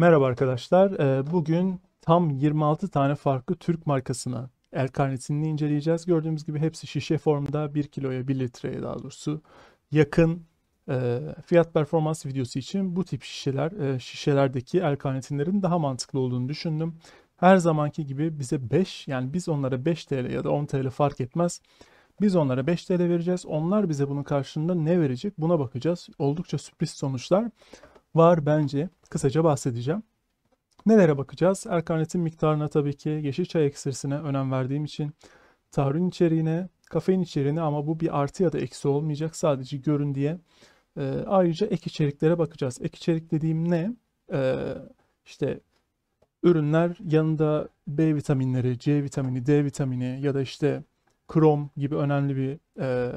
Merhaba arkadaşlar. Ee, bugün tam 26 tane farklı Türk markasına el karnesini inceleyeceğiz. Gördüğümüz gibi hepsi şişe formda 1 kiloya 1 litreye daha doğrusu yakın e, fiyat performans videosu için bu tip şişeler e, şişelerdeki el karnesinlerin daha mantıklı olduğunu düşündüm. Her zamanki gibi bize 5 yani biz onlara 5 TL ya da 10 TL fark etmez. Biz onlara 5 TL vereceğiz. Onlar bize bunun karşılığında ne verecek buna bakacağız. Oldukça sürpriz sonuçlar var bence kısaca bahsedeceğim. Nelere bakacağız? Erkanetin miktarına tabii ki yeşil çay ekstresine önem verdiğim için tahrin içeriğine, kafein içeriğine ama bu bir artı ya da eksi olmayacak sadece görün diye. E, ayrıca ek içeriklere bakacağız. Ek içerik dediğim ne? E, ee, ürünler yanında B vitaminleri, C vitamini, D vitamini ya da işte krom gibi önemli bir e,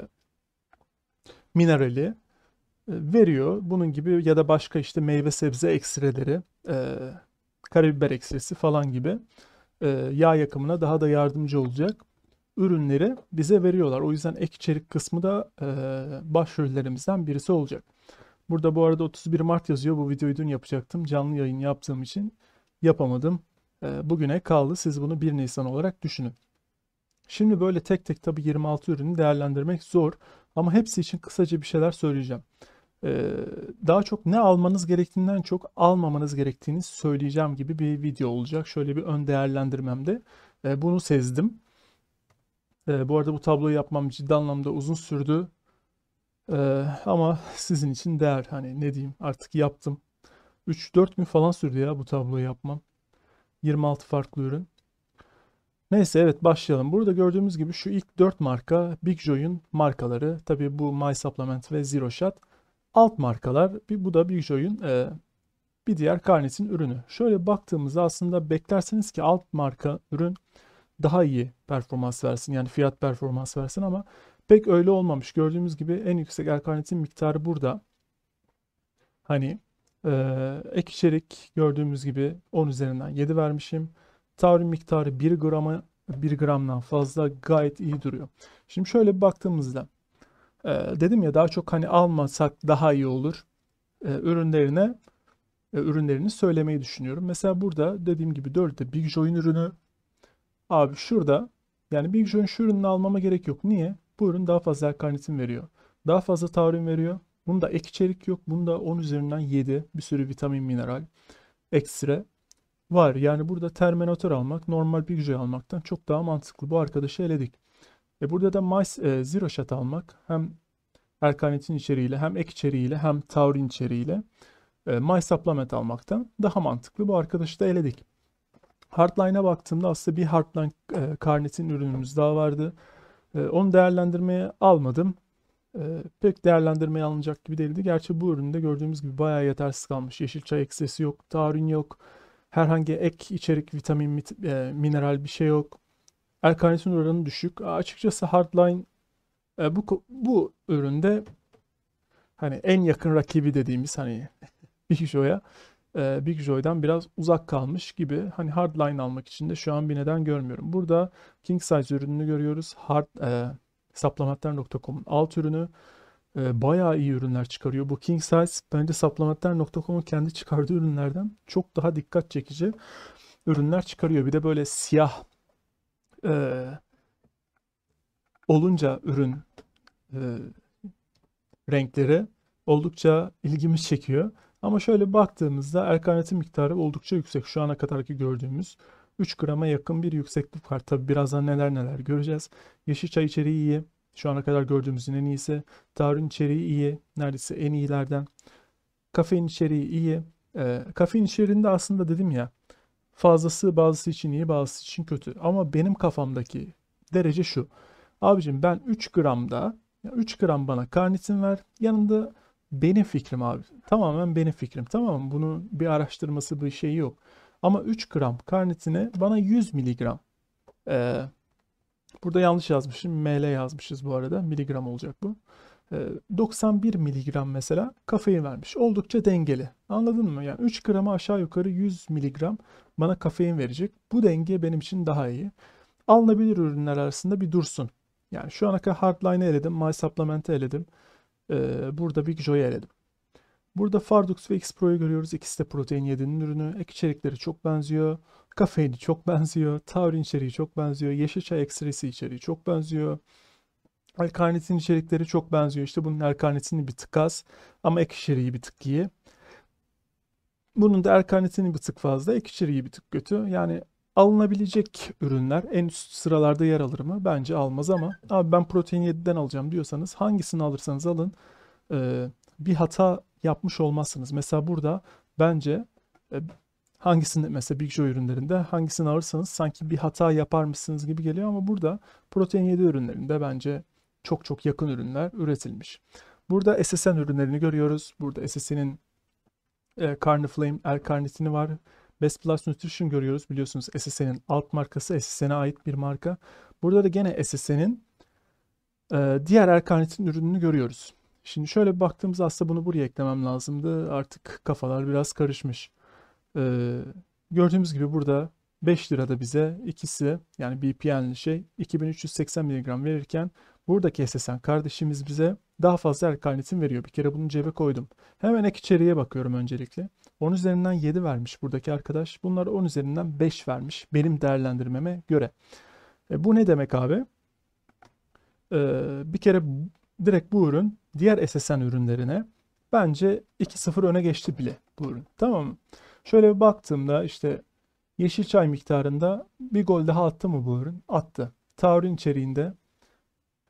minerali e, veriyor. Bunun gibi ya da başka işte meyve sebze ekstreleri, e, karabiber ekstresi falan gibi e, yağ yakımına daha da yardımcı olacak ürünleri bize veriyorlar. O yüzden ek içerik kısmı da e, başrollerimizden birisi olacak. Burada bu arada 31 Mart yazıyor. Bu videoyu dün yapacaktım. Canlı yayın yaptığım için yapamadım. E, bugüne kaldı. Siz bunu 1 Nisan olarak düşünün. Şimdi böyle tek tek tabi 26 ürünü değerlendirmek zor. Ama hepsi için kısaca bir şeyler söyleyeceğim. Ee, daha çok ne almanız gerektiğinden çok almamanız gerektiğini söyleyeceğim gibi bir video olacak. Şöyle bir ön değerlendirmemde e, bunu sezdim. E, bu arada bu tabloyu yapmam ciddi anlamda uzun sürdü. E, ama sizin için değer. Hani ne diyeyim artık yaptım. 3-4 gün falan sürdü ya bu tabloyu yapmam. 26 farklı ürün. Neyse evet başlayalım. Burada gördüğümüz gibi şu ilk 4 marka Big Joy'un markaları. Tabii bu My Supplement ve Zero Shot alt markalar. Bir, bu da bir Joy'un e, bir diğer karnesinin ürünü. Şöyle baktığımızda aslında beklerseniz ki alt marka ürün daha iyi performans versin. Yani fiyat performans versin ama pek öyle olmamış. Gördüğümüz gibi en yüksek erkanetin miktarı burada. Hani e, ek içerik gördüğümüz gibi 10 üzerinden 7 vermişim. Taurin miktarı 1 grama 1 gramdan fazla gayet iyi duruyor. Şimdi şöyle baktığımızda e, dedim ya daha çok hani almasak daha iyi olur e, ürünlerine e, ürünlerini söylemeyi düşünüyorum. Mesela burada dediğim gibi 4'te Big Joy'un ürünü abi şurada yani Big Joy'un şu ürününü almama gerek yok. Niye? Bu ürün daha fazla karnitin veriyor. Daha fazla taurin veriyor. Bunda ek içerik yok. Bunda 10 üzerinden 7 bir sürü vitamin, mineral ekstra var. Yani burada Terminator almak normal Big Joy almaktan çok daha mantıklı. Bu arkadaşı eledik. E burada da mice e, zero shot almak hem erkanetin içeriğiyle hem ek içeriğiyle hem taurin içeriğiyle e, my supplement almaktan daha mantıklı. Bu arkadaşı da eledik. Hardline'a baktığımda aslında bir Hardline e, karnetin ürünümüz daha vardı. E, onu değerlendirmeye almadım. E, pek değerlendirmeye alınacak gibi değildi. Gerçi bu üründe gördüğümüz gibi bayağı yetersiz kalmış. Yeşil çay eksesi yok, taurin yok. Herhangi ek içerik, vitamin, e, mineral bir şey yok eğer karnitin oranı düşük. Açıkçası hardline e, bu bu üründe hani en yakın rakibi dediğimiz hani Big Joy'a e, Big Joy'dan biraz uzak kalmış gibi. Hani hardline almak için de şu an bir neden görmüyorum. Burada King Size ürününü görüyoruz. Hard e, supplementler.com'un alt ürünü e, bayağı iyi ürünler çıkarıyor. Bu King Size bence supplementler.com'un kendi çıkardığı ürünlerden çok daha dikkat çekici ürünler çıkarıyor. Bir de böyle siyah e, olunca ürün e, renkleri oldukça ilgimiz çekiyor. Ama şöyle baktığımızda erkaneti miktarı oldukça yüksek. Şu ana kadarki gördüğümüz 3 grama yakın bir yükseklik var. Tabi birazdan neler neler göreceğiz. Yeşil çay içeriği iyi. Şu ana kadar gördüğümüzün en iyisi. Tarın içeriği iyi. Neredeyse en iyilerden. Kafein içeriği iyi. E, kafein içeriğinde aslında dedim ya Fazlası bazısı için iyi bazısı için kötü. Ama benim kafamdaki derece şu. Abicim ben 3 gramda 3 gram bana karnitin ver. Yanında benim fikrim abi. Tamamen benim fikrim. Tamam mı? Bunun bir araştırması bir şey yok. Ama 3 gram karnitine bana 100 miligram. Ee, burada yanlış yazmışım. ML yazmışız bu arada. Miligram olacak bu. 91 ee, miligram mesela kafein vermiş. Oldukça dengeli. Anladın mı? Yani 3 grama aşağı yukarı 100 miligram bana kafein verecek. Bu denge benim için daha iyi. Alınabilir ürünler arasında bir dursun. Yani şu ana kadar Hardline'ı eledim, My Supplement'ı eledim. Ee, burada Big Joy'u eledim. Burada Fardux ve X-Pro'yu görüyoruz. İkisi de protein yedinin ürünü. Ek içerikleri çok benziyor. Kafeini çok benziyor. Taurin içeriği çok benziyor. Yeşil çay ekstresi içeriği çok benziyor l içerikleri çok benziyor. İşte bunun l bir tık az ama ek içeriği bir tık iyi. Bunun da l bir tık fazla, ek içeriği bir tık kötü. Yani alınabilecek ürünler en üst sıralarda yer alır mı? Bence almaz ama abi ben protein 7'den alacağım diyorsanız hangisini alırsanız alın bir hata yapmış olmazsınız. Mesela burada bence hangisini mesela Big Joe ürünlerinde hangisini alırsanız sanki bir hata yaparmışsınız gibi geliyor ama burada protein 7 ürünlerinde bence çok çok yakın ürünler üretilmiş. Burada SSN ürünlerini görüyoruz. Burada SSN'in e, Carniflame L-karnitini var. Best Plus Nutrition görüyoruz. Biliyorsunuz SSN'in alt markası SSN'e ait bir marka. Burada da gene SSN'in e, diğer L-karnitin ürününü görüyoruz. Şimdi şöyle baktığımızda aslında bunu buraya eklemem lazımdı. Artık kafalar biraz karışmış. Ee, gördüğümüz gibi burada 5 lirada bize ikisi yani BPN'li şey 2380 mg verirken Buradaki SSN kardeşimiz bize daha fazla el veriyor. Bir kere bunu cebe koydum. Hemen ek içeriye bakıyorum öncelikle. 10 üzerinden 7 vermiş buradaki arkadaş. Bunlar 10 üzerinden 5 vermiş benim değerlendirmeme göre. E, bu ne demek abi? E, bir kere direkt bu ürün diğer SSN ürünlerine bence 2-0 öne geçti bile bu ürün. Tamam mı? Şöyle bir baktığımda işte yeşil çay miktarında bir gol daha attı mı bu ürün? Attı. Taurin içeriğinde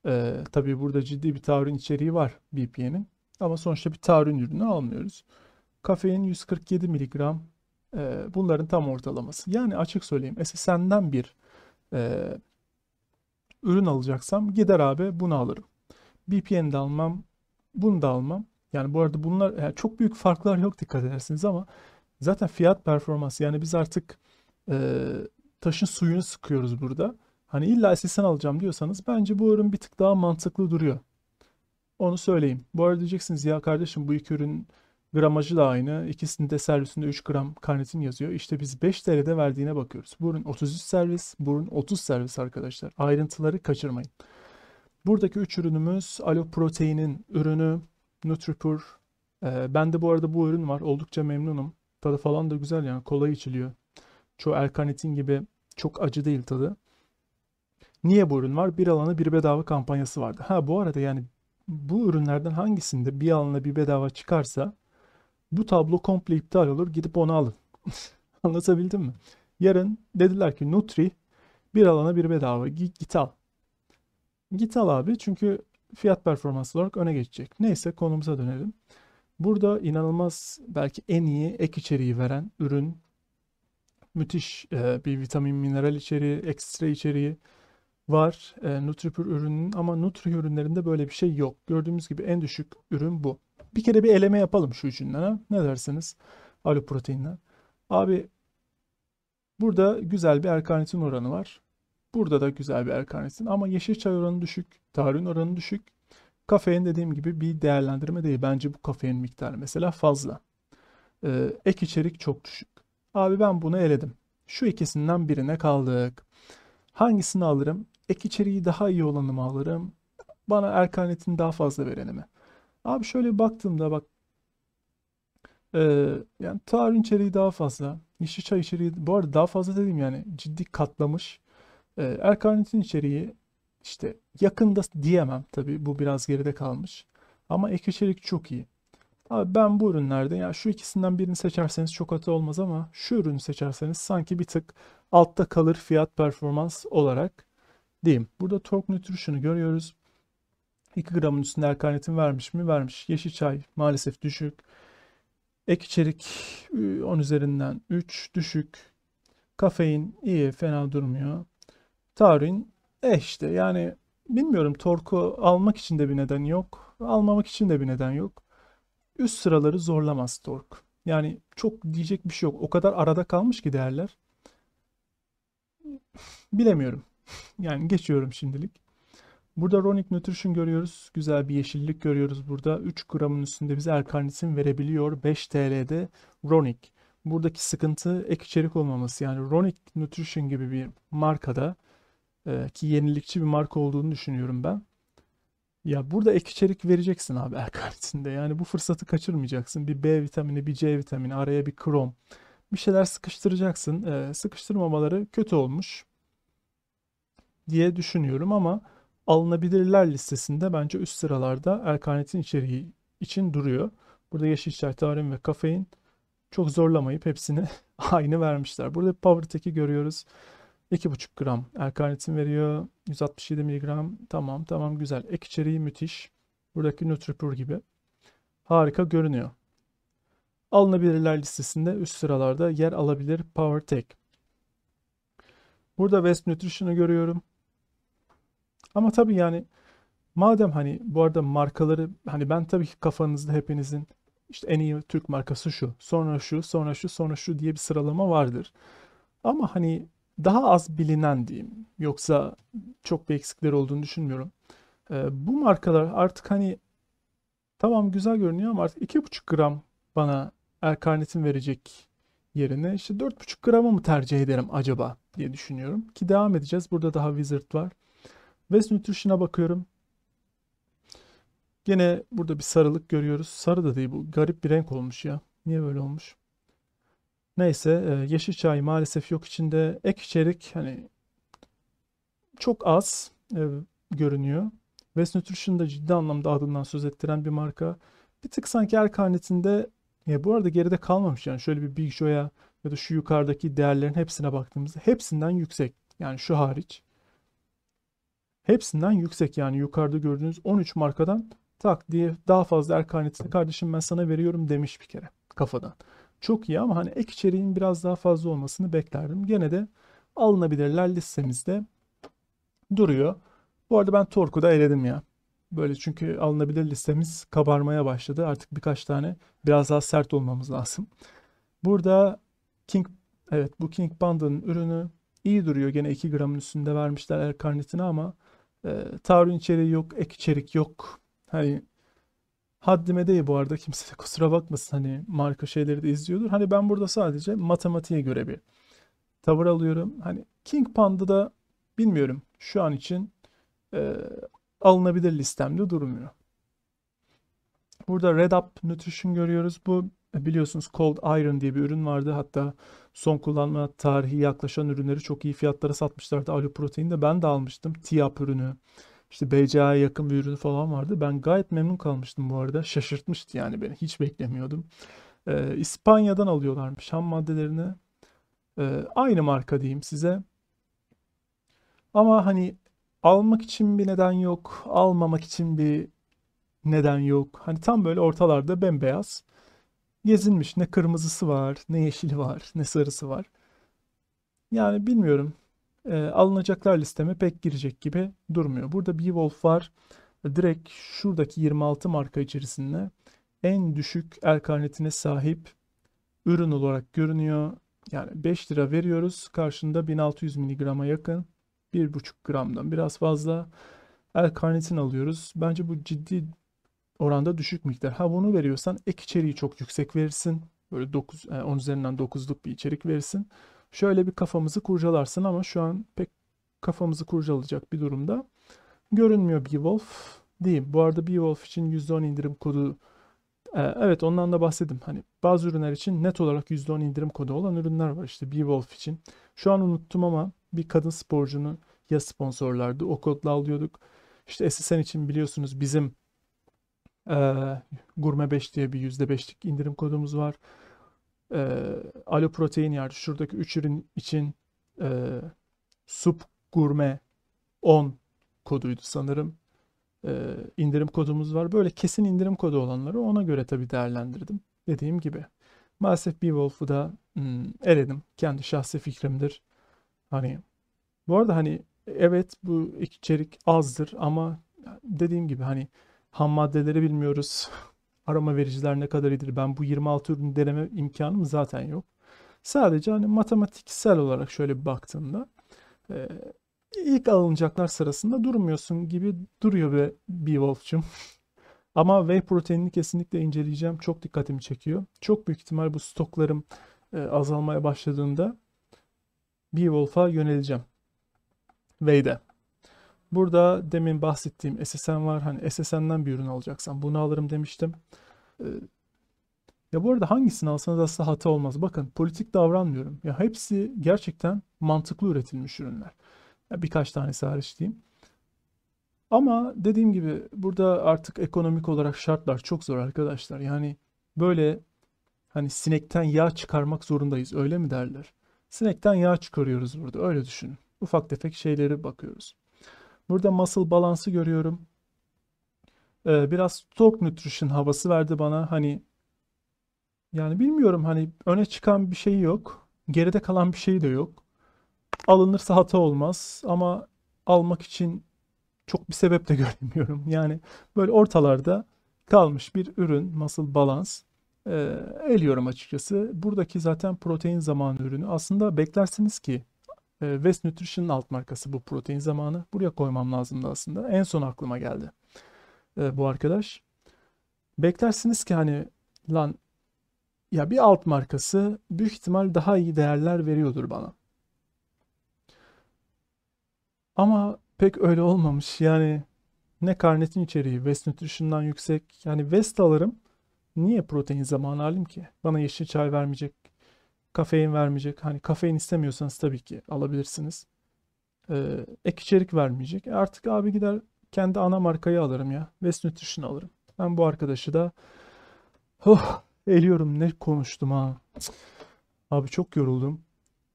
ee, tabii burada ciddi bir tavrın içeriği var BP'nin. Ama sonuçta bir tavrın ürünü almıyoruz. Kafein 147 mg e, bunların tam ortalaması. Yani açık söyleyeyim SSN'den bir e, ürün alacaksam gider abi bunu alırım. BPN de almam, bunu da almam. Yani bu arada bunlar yani çok büyük farklar yok dikkat edersiniz ama zaten fiyat performans yani biz artık e, taşın suyunu sıkıyoruz burada. Hani illa SSN alacağım diyorsanız bence bu ürün bir tık daha mantıklı duruyor. Onu söyleyeyim. Bu arada diyeceksiniz ya kardeşim bu iki ürün gramajı da aynı. İkisinin de servisinde 3 gram karnetin yazıyor. İşte biz 5 TL'de verdiğine bakıyoruz. Bu ürün 33 servis, bu ürün 30 servis arkadaşlar. Ayrıntıları kaçırmayın. Buradaki 3 ürünümüz Alo Protein'in ürünü NutriPur. Ee, ben de bu arada bu ürün var. Oldukça memnunum. Tadı falan da güzel yani kolay içiliyor. Çoğu L-karnitin gibi çok acı değil tadı. Niye bu ürün var? Bir alana bir bedava kampanyası vardı. Ha bu arada yani bu ürünlerden hangisinde bir alana bir bedava çıkarsa bu tablo komple iptal olur. Gidip onu alın. Anlatabildim mi? Yarın dediler ki Nutri bir alana bir bedava git, git al. Git al abi çünkü fiyat performans olarak öne geçecek. Neyse konumuza dönelim. Burada inanılmaz belki en iyi ek içeriği veren ürün müthiş bir vitamin mineral içeriği, ekstra içeriği var e, Nutripur ürününün ama Nutri ürünlerinde böyle bir şey yok. Gördüğümüz gibi en düşük ürün bu. Bir kere bir eleme yapalım şu üçünden. Ha? Ne dersiniz? Alo proteinle Abi burada güzel bir erkanitin oranı var. Burada da güzel bir erkanitin ama yeşil çay oranı düşük, taharin oranı düşük. Kafein dediğim gibi bir değerlendirme değil. Bence bu kafein miktarı mesela fazla. Ee, ek içerik çok düşük. Abi ben bunu eledim. Şu ikisinden birine kaldık. Hangisini alırım? ek içeriği daha iyi olanı mı alırım? Bana erkanetin daha fazla vereni mi? Abi şöyle baktığımda bak e, yani tarih içeriği daha fazla. çay içeriği bu arada daha fazla dedim yani ciddi katlamış. E, erkanetin içeriği işte yakında diyemem tabi bu biraz geride kalmış. Ama ek içerik çok iyi. Abi ben bu ürünlerde ya şu ikisinden birini seçerseniz çok hata olmaz ama şu ürünü seçerseniz sanki bir tık altta kalır fiyat performans olarak diyeyim. Burada Tork Nutrition'ı görüyoruz. 2 gramın üstünde erkanetin vermiş mi? Vermiş. Yeşil çay maalesef düşük. Ek içerik 10 e, üzerinden 3 düşük. Kafein iyi fena durmuyor. Tarin eh işte yani bilmiyorum torku almak için de bir neden yok. Almamak için de bir neden yok. Üst sıraları zorlamaz tork. Yani çok diyecek bir şey yok. O kadar arada kalmış ki değerler. Bilemiyorum yani geçiyorum şimdilik. Burada Ronic Nutrition görüyoruz. Güzel bir yeşillik görüyoruz burada. 3 gramın üstünde bize Erkarnitin verebiliyor. 5 TL'de Ronic. Buradaki sıkıntı ek içerik olmaması. Yani Ronic Nutrition gibi bir markada e, ki yenilikçi bir marka olduğunu düşünüyorum ben. Ya burada ek içerik vereceksin abi Erkarnitin'de. Yani bu fırsatı kaçırmayacaksın. Bir B vitamini, bir C vitamini, araya bir krom. Bir şeyler sıkıştıracaksın. E, sıkıştırmamaları kötü olmuş diye düşünüyorum ama alınabilirler listesinde bence üst sıralarda Erkanet'in içeriği için duruyor. Burada yeşil çay, tarım ve kafein çok zorlamayıp hepsini aynı vermişler. Burada Powertech'i görüyoruz. 2,5 gram Erkanetin veriyor. 167 miligram. Tamam tamam güzel. Ek içeriği müthiş. Buradaki Nutripur gibi. Harika görünüyor. Alınabilirler listesinde üst sıralarda yer alabilir Powertech. Burada West Nutrition'ı görüyorum. Ama tabii yani madem hani bu arada markaları hani ben tabii ki kafanızda hepinizin işte en iyi Türk markası şu, sonra şu, sonra şu, sonra şu diye bir sıralama vardır. Ama hani daha az bilinen diyeyim. Yoksa çok bir eksikler olduğunu düşünmüyorum. Ee, bu markalar artık hani tamam güzel görünüyor ama artık 2,5 gram bana erkarnitin verecek yerine işte 4,5 gramı mı tercih ederim acaba diye düşünüyorum. Ki devam edeceğiz. Burada daha Wizard var. West Nutrition'a bakıyorum. Gene burada bir sarılık görüyoruz. Sarı da değil bu. Garip bir renk olmuş ya. Niye böyle olmuş? Neyse e, yeşil çay maalesef yok içinde. Ek içerik hani çok az e, görünüyor. West Nutrition da ciddi anlamda adından söz ettiren bir marka. Bir tık sanki Erkanet'inde ya bu arada geride kalmamış yani şöyle bir Big Joe'ya ya da şu yukarıdaki değerlerin hepsine baktığımızda hepsinden yüksek. Yani şu hariç. Hepsinden yüksek yani yukarıda gördüğünüz 13 markadan tak diye daha fazla erkanetini kardeşim ben sana veriyorum demiş bir kere kafadan. Çok iyi ama hani ek içeriğin biraz daha fazla olmasını beklerdim. Gene de alınabilirler listemizde duruyor. Bu arada ben Torku da eledim ya. Böyle çünkü alınabilir listemiz kabarmaya başladı. Artık birkaç tane biraz daha sert olmamız lazım. Burada King evet bu King Banda'nın ürünü iyi duruyor. Gene 2 gramın üstünde vermişler el karnetini ama e, tavrın içeriği yok, ek içerik yok. Hani haddime değil bu arada kimse de kusura bakmasın hani marka şeyleri de izliyordur. Hani ben burada sadece matematiğe göre bir tavır alıyorum. Hani King Panda da bilmiyorum şu an için e, alınabilir listemde durmuyor. Burada Red Up Nutrition görüyoruz. Bu biliyorsunuz Cold Iron diye bir ürün vardı. Hatta son kullanma tarihi yaklaşan ürünleri çok iyi fiyatlara satmışlardı. Alu Protein de ben de almıştım. TIAP ürünü. İşte BCA'ya yakın bir ürünü falan vardı. Ben gayet memnun kalmıştım bu arada. Şaşırtmıştı yani beni. Hiç beklemiyordum. Ee, İspanya'dan alıyorlarmış ham maddelerini. Ee, aynı marka diyeyim size. Ama hani almak için bir neden yok. Almamak için bir neden yok. Hani tam böyle ortalarda bembeyaz gezinmiş. Ne kırmızısı var, ne yeşili var, ne sarısı var. Yani bilmiyorum. E, alınacaklar listeme pek girecek gibi durmuyor. Burada bir Beowulf var. Direkt şuradaki 26 marka içerisinde en düşük el karnetine sahip ürün olarak görünüyor. Yani 5 lira veriyoruz. Karşında 1600 miligrama yakın. 1,5 gramdan biraz fazla. el karnitin alıyoruz. Bence bu ciddi oranda düşük miktar. Ha bunu veriyorsan ek içeriği çok yüksek verirsin. Böyle 9, 10 e, üzerinden 9'luk bir içerik verirsin. Şöyle bir kafamızı kurcalarsın ama şu an pek kafamızı kurcalayacak bir durumda. Görünmüyor Beowulf diyeyim. Bu arada Beowulf için %10 indirim kodu e, Evet ondan da bahsedim. Hani bazı ürünler için net olarak %10 indirim kodu olan ürünler var işte Beowulf için. Şu an unuttum ama bir kadın sporcunu ya sponsorlardı o kodla alıyorduk. İşte SSN için biliyorsunuz bizim e, Gurme 5 diye bir %5'lik indirim kodumuz var. E, Alo Protein yani şuradaki 3 ürün için e, Sup Gurme 10 koduydu sanırım. E, indirim kodumuz var. Böyle kesin indirim kodu olanları ona göre tabii değerlendirdim. Dediğim gibi. Maalesef Beowulf'u da hmm, eledim. Kendi şahsi fikrimdir. Hani bu arada hani evet bu içerik azdır ama dediğim gibi hani Ham maddeleri bilmiyoruz. Aroma vericiler ne kadar iyidir? Ben bu 26 ürünü deneme imkanım zaten yok. Sadece hani matematiksel olarak şöyle bir baktığımda e, ilk alınacaklar sırasında durmuyorsun gibi duruyor be Beowulf'cum. Ama whey proteinini kesinlikle inceleyeceğim. Çok dikkatimi çekiyor. Çok büyük ihtimal bu stoklarım e, azalmaya başladığında Beowulf'a yöneleceğim. Whey'de. Burada demin bahsettiğim SSN var. Hani SSN'den bir ürün alacaksan bunu alırım demiştim. Ee, ya bu arada hangisini alsanız aslında hata olmaz. Bakın politik davranmıyorum. Ya hepsi gerçekten mantıklı üretilmiş ürünler. Ya birkaç tanesi hariç diyeyim. Ama dediğim gibi burada artık ekonomik olarak şartlar çok zor arkadaşlar. Yani böyle hani sinekten yağ çıkarmak zorundayız öyle mi derler? Sinekten yağ çıkarıyoruz burada öyle düşünün. Ufak tefek şeyleri bakıyoruz. Burada muscle balansı görüyorum. Ee, biraz torque nutrition havası verdi bana. Hani yani bilmiyorum hani öne çıkan bir şey yok. Geride kalan bir şey de yok. Alınırsa hata olmaz ama almak için çok bir sebep de göremiyorum. Yani böyle ortalarda kalmış bir ürün muscle balans e, ee, eliyorum açıkçası. Buradaki zaten protein zamanı ürünü. Aslında beklersiniz ki ee, West Nutrition'ın alt markası bu protein zamanı. Buraya koymam lazımdı aslında. En son aklıma geldi e, bu arkadaş. Beklersiniz ki hani lan ya bir alt markası büyük ihtimal daha iyi değerler veriyordur bana. Ama pek öyle olmamış. Yani ne karnetin içeriği West Nutrition'dan yüksek. Yani West alırım. Niye protein zamanı alayım ki? Bana yeşil çay vermeyecek Kafein vermeyecek. Hani kafein istemiyorsanız tabii ki alabilirsiniz. Ee, ek içerik vermeyecek. E artık abi gider kendi ana markayı alırım ya. West Nutrition alırım. Ben bu arkadaşı da oh, eliyorum ne konuştum ha. Abi çok yoruldum.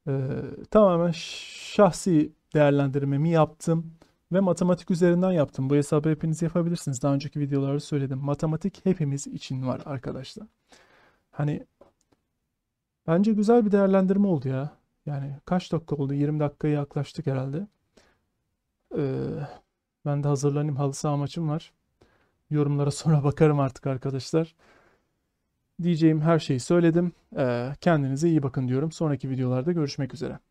Ee, tamamen şahsi değerlendirmemi yaptım ve matematik üzerinden yaptım. Bu hesabı hepiniz yapabilirsiniz. Daha önceki videolarda söyledim. Matematik hepimiz için var arkadaşlar. Hani Bence güzel bir değerlendirme oldu ya. Yani kaç dakika oldu? 20 dakikaya yaklaştık herhalde. Ee, ben de hazırlanayım. Halı saha maçım var. Yorumlara sonra bakarım artık arkadaşlar. Diyeceğim her şeyi söyledim. Ee, kendinize iyi bakın diyorum. Sonraki videolarda görüşmek üzere.